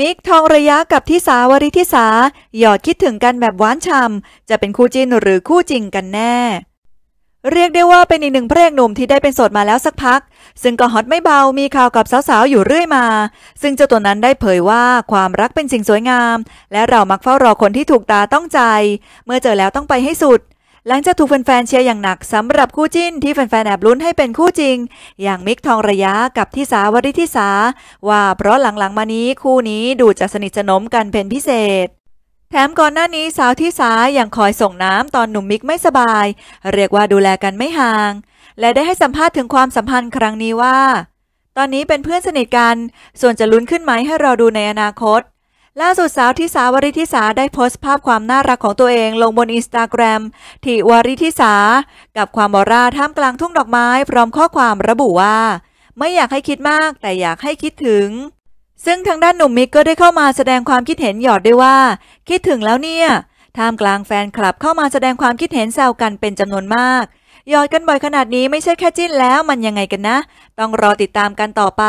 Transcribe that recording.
มิกทองระยะกับทิสาวริทิสา หยอดคิดถึงกันแบบหวานฉ่ำจะเป็นคู่จิ้นหรือคู่จริงกันแน่ เรียกได้ว่าเป็นอีกหนึ่งพระเอกหนุ่มที่ได้เป็นโสดมาแล้วสักพัก ซึ่งก็ฮอตไม่เบามีข่าวกับสาวๆ อยู่เรื่อยมา ซึ่งเจ้าตัวนั้นได้เผยว่าความรักเป็นสิ่งสวยงาม และเรามักเฝ้ารอคนที่ถูกตาต้องใจ เมื่อเจอแล้วต้องไปให้สุดหลังจากถูกแฟนๆเชียร์อย่างหนักสำหรับคู่จิ้นที่แฟนๆแอบลุ้นให้เป็นคู่จริง อย่างมิกทองระยะกับทิสาวริทิสา ว่าเพราะหลังๆมานี้คู่นี้ดูจะสนิทสนมกันเป็นพิเศษ แถมก่อนหน้านี้สาวที่สาอย่างคอยส่งน้ำตอนหนุ่มมิกไม่สบาย เรียกว่าดูแลกันไม่ห่าง และได้ให้สัมภาษณ์ถึงความสัมพันธ์ครั้งนี้ว่า ตอนนี้เป็นเพื่อนสนิทกันส่วนจะลุ้นขึ้นไหมให้เราดูในอนาคตล่าสุดสาวทิสาวริทิสาได้โพสต์ภาพความน่ารักของตัวเองลงบนอินสตาแกรมทิวริทิสากับความบอราท่ามกลางทุ่งดอกไม้พร้อมข้อความระบุว่า ไม่อยากให้คิดมากแต่อยากให้คิดถึง ซึ่งทางด้านหนุ่มมิกก็ได้เข้ามาแสดงความคิดเห็นหยอดด้วยว่า คิดถึงแล้วเนี่ย ท่ามกลางแฟนคลับเข้ามาแสดงความคิดเห็นแซวกันเป็นจำนวนมากหยอดกันบ่อยขนาดนี้ไม่ใช่แค่จิ้นแล้วมันยังไงกันนะ ต้องรอติดตามกันต่อไป